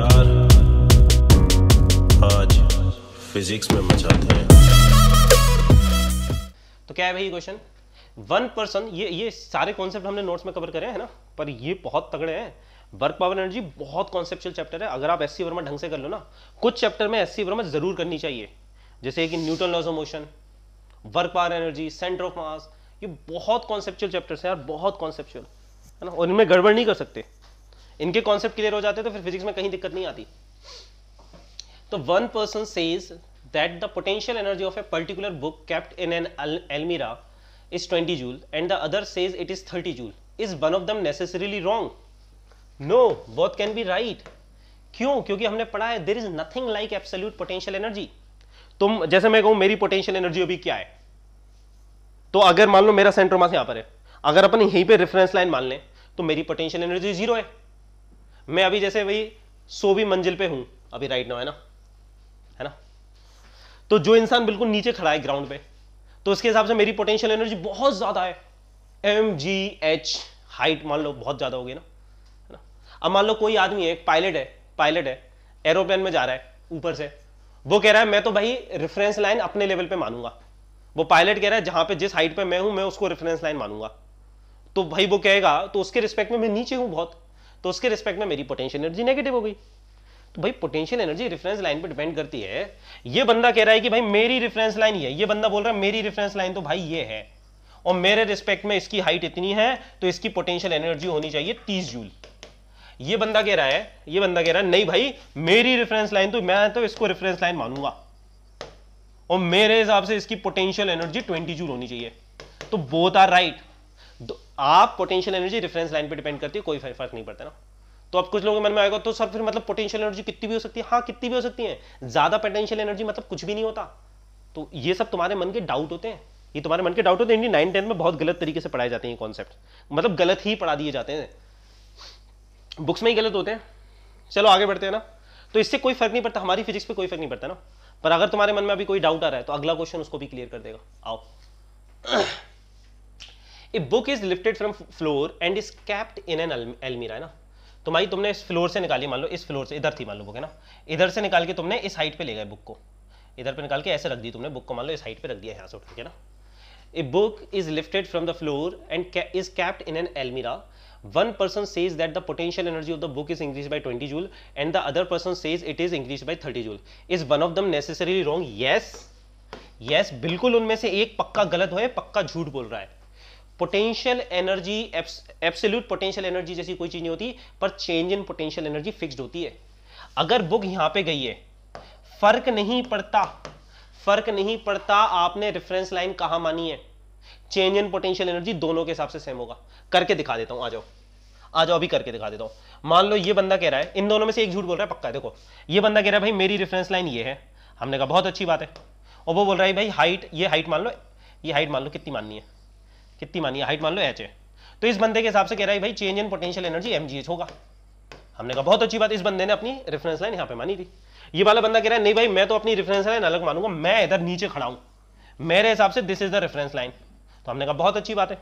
यार आज फिजिक्स में मचाते हैं तो क्या है भाई क्वेश्चन वन पर्सन ये ये सारे कॉन्सेप्ट हमने नोट्स में कवर करे हैं ना पर ये बहुत तगड़े हैं वर्क पावर एनर्जी बहुत कॉन्सेप्चुअल चैप्टर है अगर आप एससी वर्मा ढंग से कर लो ना कुछ चैप्टर में एससी वर्मा जरूर करनी चाहिए जैसे कि Newton laws of motion work power energy centre of mass ये बहुत कॉन्सेप्चुअल चैप्टर्स हैं यार बहुत कॉन्सेप्चुअल है ना और इनमें गड़बड़ नहीं कर सकते इनके कॉन्सेप्ट क्लियर हो जाते तो फिर फिजिक्स में कहीं दिक्कत नहीं आती तो one person says that the potential energy of a particular book kept in an almirah is twenty joule and the other says it is thirty joule is one of them necessarily wrong no no can be right क्यों क्योंकि हमने पढ़ा है there is nothing like absolute potential energy तुम जैसे मैं कहूं मेरी पोटेंशियल एनर्जी अभी क्या है तो अगर मान लो मेरा सेंट्रोमास यहां पर है अगर अपन यहीं पे रेफरेंस लाइन मान लें तो मेरी पोटेंशियल एनर्जी जीरो है मैं अभी जैसे वही सोवी मंजिल पे हूं अभी राइट नाउ है ना है ना तो जो इंसान बिल्कुल नीचे खड़ा है ग्राउंड पे तो उसके हिसाब से मेरी पोटेंशियल एनर्जी बहुत ज्यादा है एम जी एच हाइट मान लो बहुत ज्यादा होगी ना है ना अब मान लो कोई आदमी है पायलट है पायलट है एरोप्लेन में जा रहा है ऊपर से वो कह रहा है मैं तो भाई रेफरेंस लाइन अपने लेवल पे मानूंगा वो पायलट कह रहा है जहां पे जिस हाइट पे मैं हूं मैं उसको रेफरेंस लाइन मानूंगा तो भाई वो कहेगा तो उसके रिस्पेक्ट में मैं नीचे हूं बहुत तो उसके रिस्पेक्ट में मेरी पोटेंशियल एनर्जी नेगेटिव हो गई तो भाई पोटेंशियल एनर्जी रिफरेंस लाइन पर डिपेंड करती है ये बंदा कह रहा है कि भाई मेरी रिफरेंस लाइन ये ये बंदा बोल रहा है मेरी रिफरेंस लाइन तो भाई ये है और मेरे रिस्पेक्ट में इसकी हाइट इतनी है तो इसकी पोटेंशियल एनर्जी होनी चाहिए तीस जूल ये बंदा कह रहा है ये बंदा कह रहा है नहीं भाई मेरी रेफरेंस लाइन तो मैं तो इसको रेफरेंस लाइन मानूंगा और मेरे हिसाब से इसकी पोटेंशियल एनर्जी 20 जूल होनी चाहिए तो बोथ आर राइट आप पोटेंशियल एनर्जी रेफरेंस लाइन पे डिपेंड करती है कोई फर्क नहीं पड़ता ना तो अब कुछ लोगों के मन में आएगा तो सर फिर मतलब पोटेंशियल एनर्जी कितनी भी हो सकती है हाँ कितनी भी हो सकती है ज्यादा पोटेंशियल एनर्जी मतलब कुछ भी नहीं होता तो ये सब तुम्हारे मन के डाउट होते हैं ये तुम्हारे मन के डाउट होते हैं इंडियन नाइन टेंथ में बहुत गलत तरीके से पढ़ाए जाते हैं ये कॉन्सेप्ट मतलब गलत ही पढ़ा दिए जाते हैं बुक्स में ही गलत होते हैं चलो आगे बढ़ते हैं ना तो इससे कोई फर्क नहीं पड़ता हमारी फिजिक्स पे कोई फर्क नहीं पड़ता ना पर अगर तुम्हारे मन में अभी कोई डाउट आ रहा है तो अगला क्वेश्चन उसको भी क्लियर कर देगा आओ a book is lifted from floor and is kept in an almirah है ना तो भाई तुमने इस फ्लोर से निकाली मान लो इस फ्लोर से इधर थी मान लो बुक है ना इधर से निकाल के तुमने इस हाइट पे ले गए बुक को इधर पे निकाल के ऐसे रख दी तुमने बुक को मान लो इस हाइट पे रख दिया यहाँ से उठ के ना a book is lifted from the floor and is kept in an almirah one person says that the potential energy of the book is increase by twenty joule and the other person says it is increase by thirty joule is one of them necessary wrong yes yes बिल्कुल उनमें से एक पक्का गलत हो पक्का झूठ बोल रहा है potential energy absolute potential energy जैसी कोई चीज नहीं होती पर change in potential energy fixed होती है अगर बुक यहां पे गई है फर्क नहीं पड़ता फर्क नहीं पड़ता आपने रेफरेंस लाइन कहां मानी है चेंज इन पोटेंशियल एनर्जी दोनों के हिसाब से सेम होगा करके दिखा देता हूं आ जाओ आ जाओ अभी करके दिखा देता हूं मान लो ये बंदा कह रहा है इन दोनों में से एक झूठ बोल रहा है पक्का है देखो ये बंदा कह रहा है भाई मेरी रेफरेंस लाइन ये है हमने कहा बहुत अच्छी बात है और वो बोल रहा है भाई हाइट ये हाइट मान लो ये हाइट मान लो कितनी माननी है कितनी मानी हाइट मान लो एच है तो इस बंदे के हिसाब से कह रहा है भाई change in potential energy M होगा हमने कहा बहुत अच्छी बात इस बंदे ने अपनी रेफरेंस लाइन यहां पे मानी थी ये वाला बंदा कह रहा है नहीं भाई मैं तो अपनी रेफरेंस लाइन अलग मानूंगा मैं इधर नीचे खड़ा हूं मेरे हिसाब से this is the reference line तो हमने कहा बहुत अच्छी बात है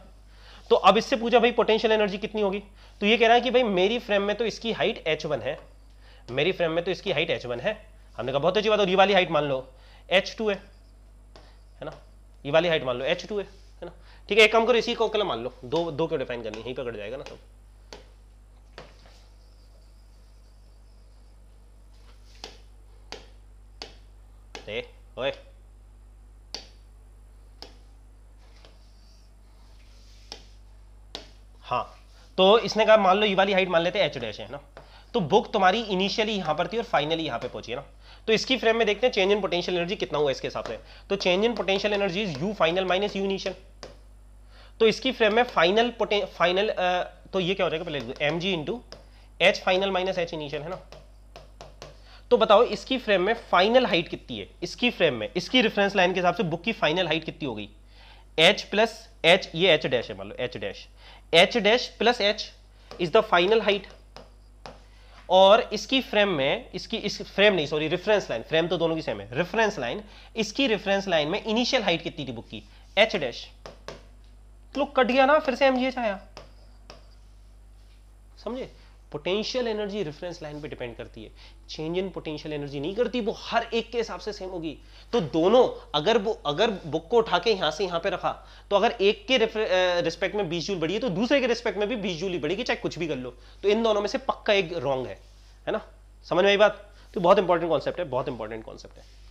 तो अब इससे पूछा भाई पोटेंशियल एनर्जी कितनी होगी तो ये कह रहा है कि भाई मेरी फ्रेम में तो इसकी हाइट एच वन है मेरी फ्रेम में तो इसकी हाइट एच वन है हमने कहा बहुत अच्छी बात और ये वाली हाइट मान लो एच टू है है ना ये वाली हाइट मान लो एच टू है ठीक है एक काम करो इसी को कल मान लो दो दो क्यों डिफाइन करनी यहीं पकड़ जाएगा ना सब ओए हाँ तो इसने कहा मान लो ये वाली हाइट मान लेते हैं एच डैश है ना तो बुक तुम्हारी इनिशियली यहां पर थी और फाइनली यहां पे पहुंची है ना तो इसकी फ्रेम में देखते हैं चेंज इन पोटेंशियल एनर्जी कितना हुआ इसके हिसाब से तो change in potential energy is U final minus U initial तो इसकी फ्रेम में फाइनल फाइनल तो ये क्या हो जाएगा पहले M G into H final minus H initial है ना तो बताओ इसकी फ्रेम में फाइनल हाइट कितनी है इसकी फ्रेम में इसकी रेफरेंस लाइन के हिसाब से बुक की फाइनल हाइट कितनी हो गई एच प्लस एच ये एच डैश है मान लो H dash H dash plus H is the final height और इसकी फ्रेम में इसकी इस फ्रेम नहीं सॉरी रेफरेंस लाइन फ्रेम तो दोनों की सेम है रेफरेंस लाइन इसकी रेफरेंस लाइन में इनिशियल हाइट कितनी थी बुक की एच डैश क्लुक कट गया ना फिर से एमजीएच आया समझे पोटेंशियल एनर्जी रेफरेंस लाइन पे डिपेंड करती है चेंज इन पोटेंशियल एनर्जी नहीं करती वो हर एक के हिसाब से सेम होगी तो दोनों अगर वो अगर बुक को उठा के यहां से यहां पे रखा तो अगर एक के रिस्पेक्ट में बीस जूल बढ़ी है तो दूसरे के रिस्पेक्ट में भी बीस जूल ही बढ़ेगी चाहे कुछ भी कर लो तो इन दोनों में से पक्का एक रॉन्ग है है ना समझ में आई बात तो बहुत इंपॉर्टेंट कॉन्सेप्ट है बहुत इंपॉर्टेंट कॉन्सेप्ट है